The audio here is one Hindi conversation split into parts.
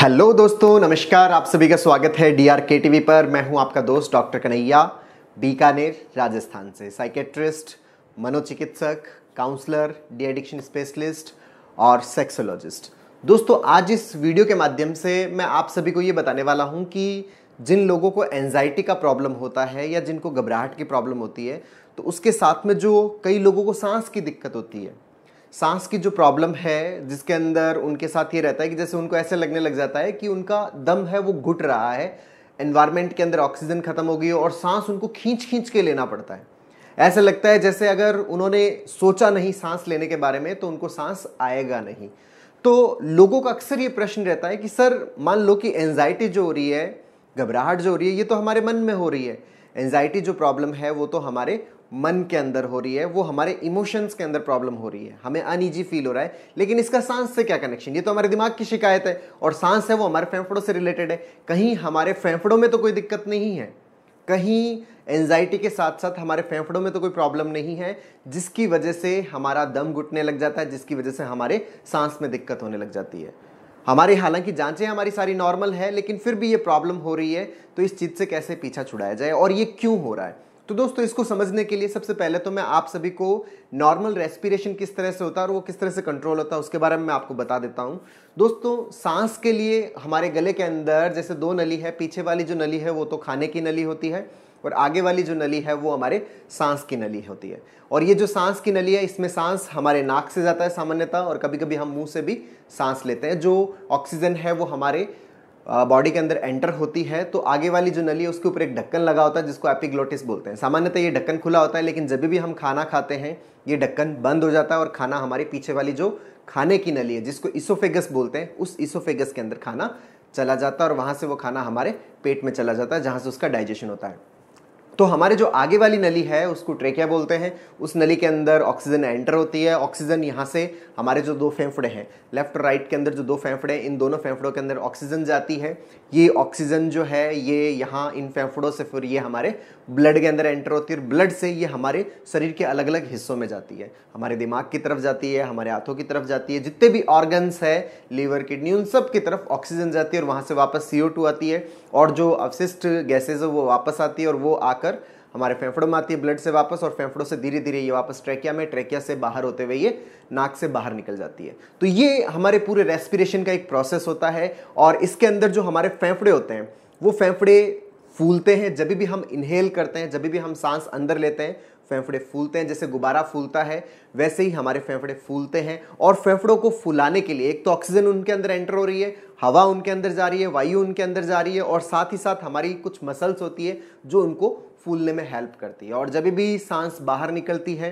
हेलो दोस्तों नमस्कार आप सभी का स्वागत है डी आर के टीवी पर मैं हूं आपका दोस्त डॉक्टर कन्हैया बीकानेर राजस्थान से साइकेट्रिस्ट मनोचिकित्सक काउंसलर डी एडिक्शन स्पेशलिस्ट और सेक्सोलॉजिस्ट दोस्तों आज इस वीडियो के माध्यम से मैं आप सभी को ये बताने वाला हूँ कि जिन लोगों को एनजाइटी का प्रॉब्लम होता है या जिनको घबराहट की प्रॉब्लम होती है तो उसके साथ में जो कई लोगों को सांस की दिक्कत होती है सांस की जो प्रॉब्लम है जिसके अंदर उनके साथ ये रहता है कि जैसे उनको ऐसे लगने लग जाता है कि उनका दम है वो घुट रहा है एनवायरनमेंट के अंदर ऑक्सीजन खत्म हो गई और सांस उनको खींच खींच के लेना पड़ता है ऐसा लगता है जैसे अगर उन्होंने सोचा नहीं सांस लेने के बारे में तो उनको सांस आएगा नहीं तो लोगों का अक्सर ये प्रश्न रहता है कि सर मान लो कि एनजाइटी जो हो रही है घबराहट जो हो रही है ये तो हमारे मन में हो रही है एंजाइटी जो प्रॉब्लम है वो तो हमारे मन के अंदर हो रही है वो हमारे इमोशंस के अंदर प्रॉब्लम हो रही है हमें अनईजी फील हो रहा है लेकिन इसका सांस से क्या कनेक्शन ये तो हमारे दिमाग की शिकायत है और सांस है वो हमारे फेफड़ों से रिलेटेड है कहीं हमारे फेफड़ों में तो कोई दिक्कत नहीं है कहीं एंजाइटी के साथ साथ हमारे फेफड़ों में तो कोई प्रॉब्लम नहीं है जिसकी वजह से हमारा दम घुटने लग जाता है जिसकी वजह से हमारे सांस में दिक्कत होने लग जाती है हमारी हालांकि जांचें हमारी सारी नॉर्मल है लेकिन फिर भी ये प्रॉब्लम हो रही है तो इस चीज़ से कैसे पीछा छुड़ाया जाए और ये क्यों हो रहा है तो दोस्तों इसको समझने के लिए सबसे पहले तो मैं आप सभी को नॉर्मल रेस्पिरेशन किस तरह से होता है और वो किस तरह से कंट्रोल होता है उसके बारे में मैं आपको बता देता हूँ दोस्तों सांस के लिए हमारे गले के अंदर जैसे दो नली है पीछे वाली जो नली है वो तो खाने की नली होती है और आगे वाली जो नली है वो हमारे सांस की नली होती है और ये जो सांस की नली है इसमें सांस हमारे नाक से जाता है सामान्यतः और कभी कभी हम मुंह से भी सांस लेते हैं जो ऑक्सीजन है वो हमारे बॉडी के अंदर एंटर होती है तो आगे वाली जो नली है उसके ऊपर एक ढक्कन लगा होता है जिसको एपिग्लोटिस बोलते हैं सामान्यतः ये ढक्कन खुला होता है लेकिन जब भी हम खाना खाते हैं ये ढक्कन बंद हो जाता है और खाना हमारे पीछे वाली जो खाने की नली है जिसको इसोफेगस बोलते हैं उस इसोफेगस के अंदर खाना चला जाता है और वहाँ से वो खाना हमारे पेट में चला जाता है जहाँ से उसका डाइजेशन होता है तो हमारे जो आगे वाली नली है उसको ट्रेकिया बोलते हैं उस नली के अंदर ऑक्सीजन एंटर होती है ऑक्सीजन यहाँ से हमारे जो दो फेफड़े हैं लेफ्ट और राइट के अंदर जो दो फेफड़े हैं इन दोनों फेफड़ों के अंदर ऑक्सीजन जाती है ये ऑक्सीजन जो है ये यहाँ इन फेफड़ों से फिर ये हमारे ब्लड के अंदर एंटर होती है और ब्लड से ये हमारे शरीर के अलग अलग हिस्सों में जाती है हमारे दिमाग की तरफ जाती है हमारे हाथों की तरफ जाती है जितने भी ऑर्गन्स है लीवर किडनी उन सब की तरफ ऑक्सीजन जाती है और वहाँ से वापस सी आती है और जो अवशिष्ट गैसेज है वो वापस आती है और वो आकर आकर हमारे फेफड़ों में आती है ब्लड से वापस और फेफड़ों से धीरे धीरे ये वापस ट्रेकिया में ट्रेकिया से बाहर होते हुए ये नाक से बाहर निकल जाती है तो ये हमारे पूरे रेस्पिरेशन का एक प्रोसेस होता है और इसके अंदर जो हमारे फेफड़े होते हैं वो फेफड़े फूलते हैं जब भी हम इनहेल करते हैं जब भी हम सांस अंदर लेते हैं फेफड़े फूलते हैं जैसे गुब्बारा फूलता है वैसे ही हमारे फेफड़े फूलते हैं और फेफड़ों को फुलाने के लिए एक तो ऑक्सीजन उनके अंदर एंटर हो रही है हवा उनके अंदर जा रही है वायु उनके अंदर जा रही है और साथ ही साथ हमारी कुछ मसल्स होती है जो उनको फूलने में हेल्प करती है और जब भी सांस बाहर निकलती है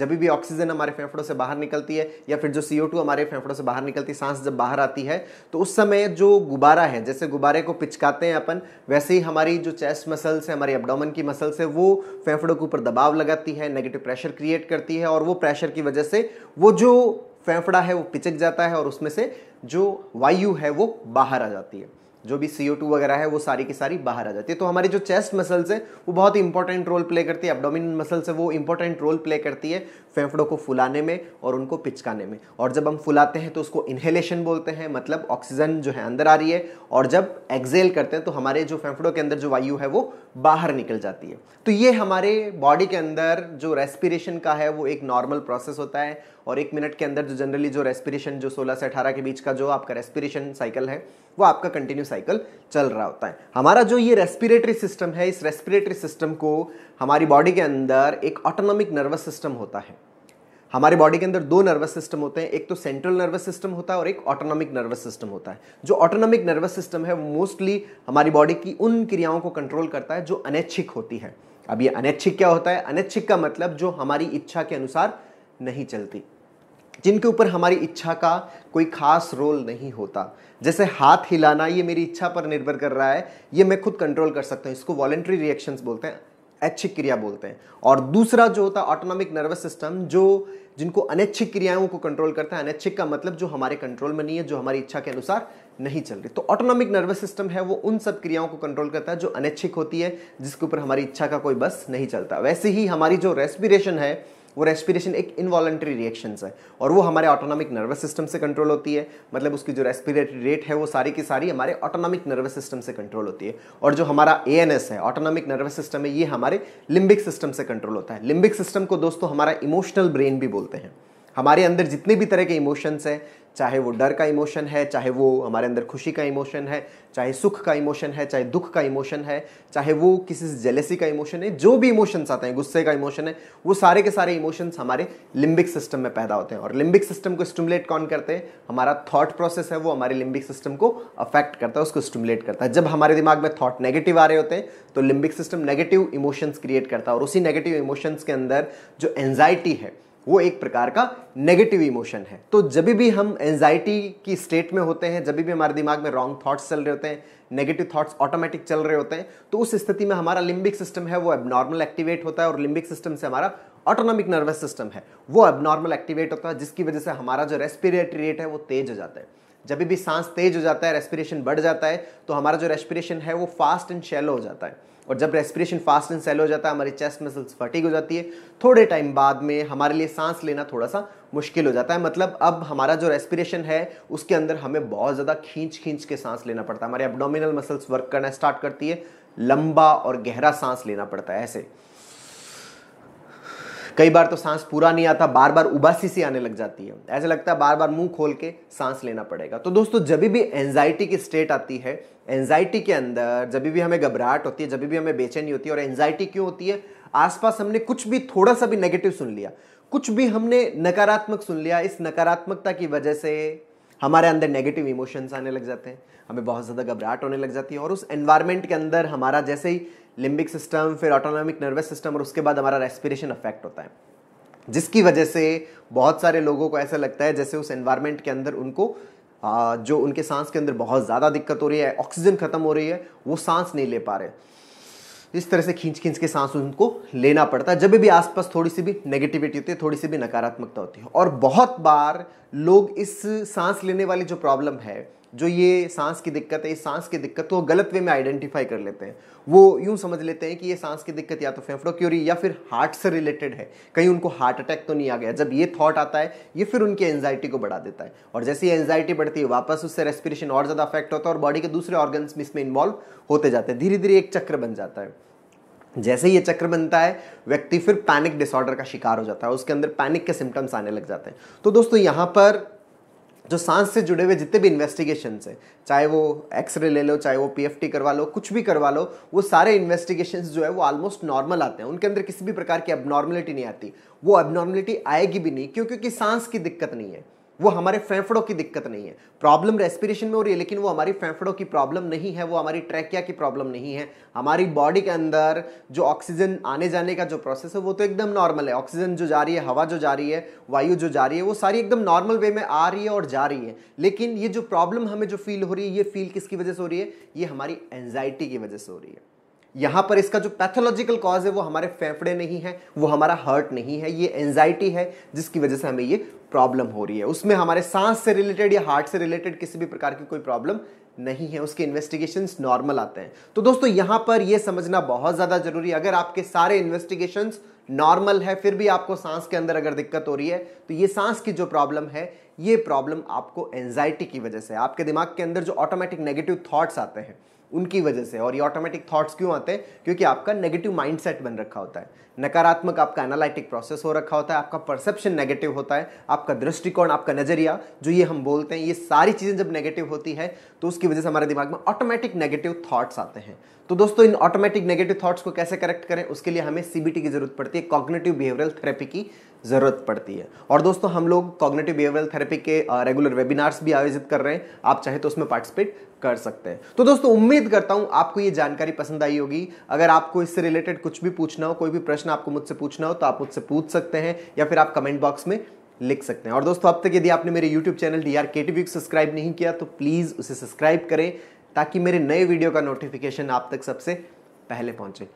जब भी ऑक्सीजन हमारे फेफड़ों से बाहर निकलती है या फिर जो सी हमारे फेफड़ों से बाहर निकलती है सांस जब बाहर आती है तो उस समय जो गुब्बारा है जैसे गुब्बारे को पिचकाते हैं अपन वैसे ही हमारी जो चेस्ट मसल्स है हमारी अपडोमन की मसल्स है वो फेफड़ों के ऊपर दबाव लगाती है नेगेटिव प्रेशर क्रिएट करती है और वो प्रेशर की वजह से वो जो फेफड़ा है वो पिचक जाता है और उसमें से जो वायु है वो बाहर आ जाती है जो भी सी वगैरह है वो सारी की सारी बाहर आ जाती है तो हमारी जो चेस्ट मसल्स है वो बहुत इंपॉर्टेंट रोल प्ले करती है एबडोमिन मसल्स है वो इंपॉर्टेंट रोल प्ले करती है फेफड़ों को फुलाने में और उनको पिचकाने में और जब हम फुलाते हैं तो उसको इन्हेलेशन बोलते हैं मतलब ऑक्सीजन जो है अंदर आ रही है और जब एक्सेल करते हैं तो हमारे जो फेफड़ों के अंदर जो वायु है वो बाहर निकल जाती है तो ये हमारे बॉडी के अंदर जो रेस्पिरेशन का है वो एक नॉर्मल प्रोसेस होता है और एक मिनट के अंदर जो जनरली जो रेस्पिरेशन जो सोलह से अठारह के बीच का जो आपका रेस्पिरेशन साइकिल है वो आपका कंटिन्यू साइकिल चल रहा होता है हमारा जो ये रेस्पिरेटरी सिस्टम है इस रेस्पिरेटरी सिस्टम को हमारी बॉडी के अंदर एक ऑटोनॉमिक नर्वस सिस्टम होता है हमारे बॉडी के अंदर दो नर्वस सिस्टम होते हैं एक तो सेंट्रल नर्वस सिस्टम होता है और एक ऑटोनॉमिक नर्वस सिस्टम होता है जो ऑटोनॉमिक नर्वस सिस्टम है वो मोस्टली हमारी बॉडी की उन क्रियाओं को कंट्रोल करता है जो अनैच्छिक होती है अब ये अनैच्छिक क्या होता है अनैच्छिक का मतलब जो हमारी इच्छा के अनुसार नहीं चलती जिनके ऊपर हमारी इच्छा का कोई खास रोल नहीं होता जैसे हाथ हिलाना ये मेरी इच्छा पर निर्भर कर रहा है ये मैं खुद कंट्रोल कर सकता हूँ इसको वॉलेंट्री रिएक्शंस बोलते हैं ऐच्छिक क्रिया बोलते हैं और दूसरा जो होता है ऑटोनॉमिक नर्वस सिस्टम जो जिनको अनैच्छिक क्रियाओं को कंट्रोल करता है अनैच्छिक का मतलब जो हमारे कंट्रोल में नहीं है जो हमारी इच्छा के अनुसार नहीं चल रही तो ऑटोनॉमिक नर्वस सिस्टम है वो उन सब क्रियाओं को कंट्रोल करता है जो अनैच्छिक होती है जिसके ऊपर हमारी इच्छा का कोई बस नहीं चलता वैसे ही हमारी जो रेस्पिरेशन है वो रेस्पिरेशन एक इनवॉलेंट्री रिएक्शन है और वो हमारे ऑटोनॉमिक नर्वस सिस्टम से कंट्रोल होती है मतलब उसकी जो रेस्पिरेटरी रेट है वो सारी की सारी हमारे ऑटोनॉमिक नर्वस सिस्टम से कंट्रोल होती है और जो हमारा ए है ऑटोनॉमिक नर्वस सिस्टम है ये हमारे लिम्बिक सिस्टम से कंट्रोल होता है लिम्बिक सिस्टम को दोस्तों हमारा इमोशनल ब्रेन भी बोलते हैं हमारे अंदर जितने भी तरह के इमोशंस हैं चाहे वो डर का इमोशन है चाहे वो हमारे अंदर खुशी का इमोशन है चाहे सुख का इमोशन है चाहे दुख का इमोशन है चाहे वो किसी से जेलेसी का इमोशन है जो भी इमोशंस आते हैं गुस्से का इमोशन है वो सारे के सारे इमोशंस हमारे लिम्बिक सिस्टम में पैदा होते हैं और लिम्बिक सिस्टम को स्टिमुलेट कौन करते हैं हमारा थॉट प्रोसेस है वो हमारे लिम्बिक सिस्टम को अफेक्ट करता है उसको स्टिमुलेट करता है जब हमारे दिमाग में थॉट नेगेटिव आ रहे होते हैं तो limbic system negative emotions create करता है और उसी नेगेटिव इमोशंस के अंदर जो एनजाइटी है वो एक प्रकार का नेगेटिव इमोशन है तो जब भी हम एंजाइटी की स्टेट में होते हैं जब भी हमारे दिमाग में रॉन्ग थॉट्स चल रहे होते हैं नेगेटिव थॉट्स ऑटोमेटिक चल रहे होते हैं तो उस स्थिति में हमारा लिम्बिक सिस्टम है वो एबनॉर्मल एक्टिवेट होता है और लिम्बिक सिस्टम से हमारा ऑटोनॉमिक नर्वस सिस्टम है वो एबनॉर्मल एक्टिवेट होता है जिसकी वजह से हमारा जो रेस्पिरेटरी रेट है वो तेज हो जाता है जब भी सांस तेज हो जाता है रेस्पिरेशन बढ़ जाता है तो हमारा जो रेस्पिरेशन है वो फास्ट एंड शेलो हो जाता है और जब रेस्पिरेशन फास्ट एंड सेल हो जाता है हमारी चेस्ट मसल्स फटिक हो जाती है थोड़े टाइम बाद में हमारे लिए सांस लेना थोड़ा सा मुश्किल हो जाता है मतलब अब हमारा जो रेस्पिरेशन है उसके अंदर हमें बहुत ज़्यादा खींच खींच के सांस लेना पड़ता है हमारे एबडोमिनल मसल्स वर्क करना स्टार्ट करती है लंबा और गहरा सांस लेना पड़ता है ऐसे कई बार तो सांस पूरा नहीं आता बार बार उबासी सी आने लग जाती है ऐसा लगता है बार बार मुंह खोल के सांस लेना पड़ेगा तो दोस्तों जब भी एंजाइटी की स्टेट आती है एनजाइटी के अंदर जब भी हमें घबराहट होती है जब भी हमें बेचैनी होती है और एंजाइटी क्यों होती है आसपास हमने कुछ भी थोड़ा सा भी नेगेटिव सुन लिया कुछ भी हमने नकारात्मक सुन लिया इस नकारात्मकता की वजह से हमारे अंदर नेगेटिव इमोशंस आने लग जाते हैं हमें बहुत ज़्यादा घबराहट होने लग जाती है और उस एन्वायरमेंट के अंदर हमारा जैसे ही लिम्बिक सिस्टम फिर ऑटोनॉमिक नर्वस सिस्टम और उसके बाद हमारा रेस्पिरेशन अफेक्ट होता है जिसकी वजह से बहुत सारे लोगों को ऐसा लगता है जैसे उस एन्वायरमेंट के अंदर उनको जो उनके सांस के अंदर बहुत ज़्यादा दिक्कत हो रही है ऑक्सीजन ख़त्म हो रही है वो सांस नहीं ले पा रहे इस तरह से खींच खींच के सांस उनको लेना पड़ता है जब भी आसपास थोड़ी सी भी नेगेटिविटी होती है थोड़ी सी भी नकारात्मकता होती है और बहुत बार लोग इस सांस लेने वाली जो प्रॉब्लम है जो ये सांस की दिक्कत है इस सांस की दिक्कत को गलत वे में आइडेंटिफाई कर लेते हैं वो यूं समझ लेते हैं कि ये सांस की दिक्कत या तो फेफड़ों की हो रही या फिर हार्ट से रिलेटेड है कहीं उनको हार्ट अटैक तो नहीं आ गया जब ये थॉट आता है ये फिर उनकी एंजाइटी को बढ़ा देता है और जैसे ही एंजाइटी बढ़ती है वापस उससे रेस्पिरेशन और ज़्यादा अफेक्ट होता है और बॉडी के दूसरे ऑर्गन्स में इसमें इन्वॉल्व होते जाते हैं धीरे धीरे एक चक्र बन जाता है जैसे ही ये चक्र बनता है व्यक्ति फिर पैनिक डिसऑर्डर का शिकार हो जाता है उसके अंदर पैनिक के सिम्टम्स आने लग जाते हैं तो दोस्तों यहाँ पर जो सांस से जुड़े हुए जितने भी इन्वेस्टिगेशन हैं चाहे वो एक्सरे ले लो चाहे वो पीएफटी करवा लो कुछ भी करवा लो वो सारे इन्वेस्टिगेशन जो है वो ऑलमोस्ट नॉर्मल आते हैं उनके अंदर किसी भी प्रकार की एबनॉर्मलिटी नहीं आती वो एबनॉर्मलिटी आएगी भी नहीं क्यों क्योंकि सांस की दिक्कत नहीं है वो हमारे फेफड़ों की दिक्कत नहीं है प्रॉब्लम रेस्पिरेशन में हो रही है लेकिन वो हमारी फेफड़ों की प्रॉब्लम नहीं है वो हमारी ट्रैकिया की प्रॉब्लम नहीं है हमारी बॉडी के अंदर जो ऑक्सीजन आने जाने का जो प्रोसेस है वो तो एकदम नॉर्मल है ऑक्सीजन जो जा रही है हवा जो जा रही है वायु जो जा रही है वो सारी एकदम नॉर्मल वे में आ रही है और जा रही है लेकिन ये जो प्रॉब्लम हमें जो फील हो रही है ये फील किसकी वजह से हो रही है ये हमारी एनजाइटी की वजह से हो रही है यहां पर इसका जो पैथोलॉजिकल कॉज है वो हमारे फेफड़े नहीं है वो हमारा हर्ट नहीं है ये एंजाइटी है जिसकी वजह से हमें ये प्रॉब्लम हो रही है उसमें हमारे सांस से रिलेटेड या हार्ट से रिलेटेड किसी भी प्रकार की कोई प्रॉब्लम नहीं है उसके इन्वेस्टिगेशंस नॉर्मल आते हैं तो दोस्तों यहां पर यह समझना बहुत ज़्यादा जरूरी है अगर आपके सारे इन्वेस्टिगेशंस नॉर्मल है फिर भी आपको सांस के अंदर अगर दिक्कत हो रही है तो ये सांस की जो प्रॉब्लम है ये प्रॉब्लम आपको एनजाइटी की वजह से आपके दिमाग के अंदर जो ऑटोमेटिक नेगेटिव थाट्स आते हैं उनकी वजह से और ये ऑटोमेटिक थॉट्स क्यों आते हैं क्योंकि आपका नेगेटिव माइंडसेट बन रखा होता है नकारात्मक आपका एनालिटिक प्रोसेस हो रखा होता है आपका परसेप्शन नेगेटिव होता है आपका दृष्टिकोण आपका नजरिया जो ये हम बोलते हैं ये सारी चीज़ें जब नेगेटिव होती है तो उसकी वजह से हमारे दिमाग में ऑटोमेटिक नेगेटिव थॉट्स आते हैं तो दोस्तों इन ऑटोमेटिक नेगेटिव थॉट्स को कैसे करेक्ट करें उसके लिए हमें सीबीटी की जरूरत पड़ती है कॉग्नेटिव बिहेवियरल थेरेपी की ज़रूरत पड़ती है और दोस्तों हम लोग कॉग्नेटिव बिहेवियरल थेरेपी के रेगुलर वेबिनार्स भी आयोजित कर रहे हैं आप चाहे तो उसमें पार्टिसिपेट कर सकते हैं तो दोस्तों उम्मीद करता हूं आपको ये जानकारी पसंद आई होगी अगर आपको इससे रिलेटेड कुछ भी पूछना हो कोई भी प्रश्न आपको मुझसे पूछना हो तो आप मुझसे पूछ सकते हैं या फिर आप कमेंट बॉक्स में लिख सकते हैं और दोस्तों अब तक यदि आपने मेरे YouTube चैनल डी आर को सब्सक्राइब नहीं किया तो प्लीज़ उसे सब्सक्राइब करें ताकि मेरे नए वीडियो का नोटिफिकेशन आप तक सबसे पहले पहुंचे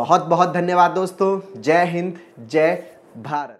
बहुत बहुत धन्यवाद दोस्तों जय हिंद जय भारत